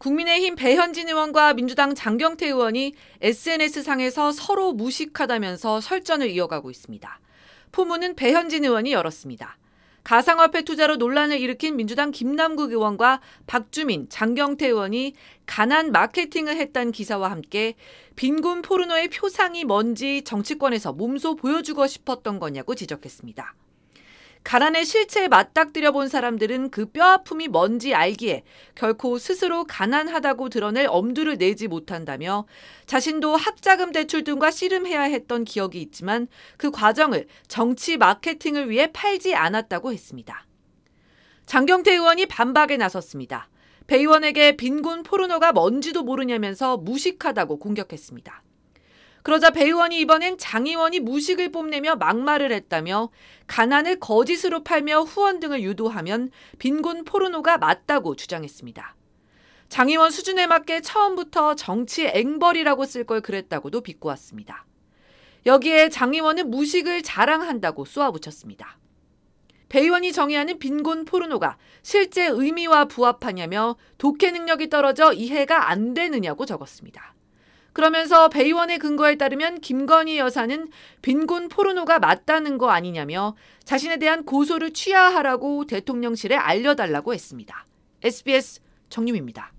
국민의힘 배현진 의원과 민주당 장경태 의원이 SNS상에서 서로 무식하다면서 설전을 이어가고 있습니다. 포문은 배현진 의원이 열었습니다. 가상화폐 투자로 논란을 일으킨 민주당 김남국 의원과 박주민, 장경태 의원이 가난 마케팅을 했단 기사와 함께 빈곤 포르노의 표상이 뭔지 정치권에서 몸소 보여주고 싶었던 거냐고 지적했습니다. 가난의 실체에 맞닥뜨려 본 사람들은 그 뼈아픔이 뭔지 알기에 결코 스스로 가난하다고 드러낼 엄두를 내지 못한다며 자신도 학자금 대출 등과 씨름해야 했던 기억이 있지만 그 과정을 정치 마케팅을 위해 팔지 않았다고 했습니다. 장경태 의원이 반박에 나섰습니다. 배 의원에게 빈곤 포르노가 뭔지도 모르냐면서 무식하다고 공격했습니다. 그러자 배 의원이 이번엔 장 의원이 무식을 뽐내며 막말을 했다며 가난을 거짓으로 팔며 후원 등을 유도하면 빈곤 포르노가 맞다고 주장했습니다. 장 의원 수준에 맞게 처음부터 정치 앵벌이라고 쓸 걸 그랬다고도 비꼬았습니다. 여기에 장 의원은 무식을 자랑한다고 쏘아붙였습니다. 배 의원이 정의하는 빈곤 포르노가 실제 의미와 부합하냐며 독해 능력이 떨어져 이해가 안 되느냐고 적었습니다. 그러면서 배의원의 근거에 따르면 김건희 여사는 빈곤 포르노가 맞다는 거 아니냐며 자신에 대한 고소를 취하하라고 대통령실에 알려달라고 했습니다. SBS 정유미입니다.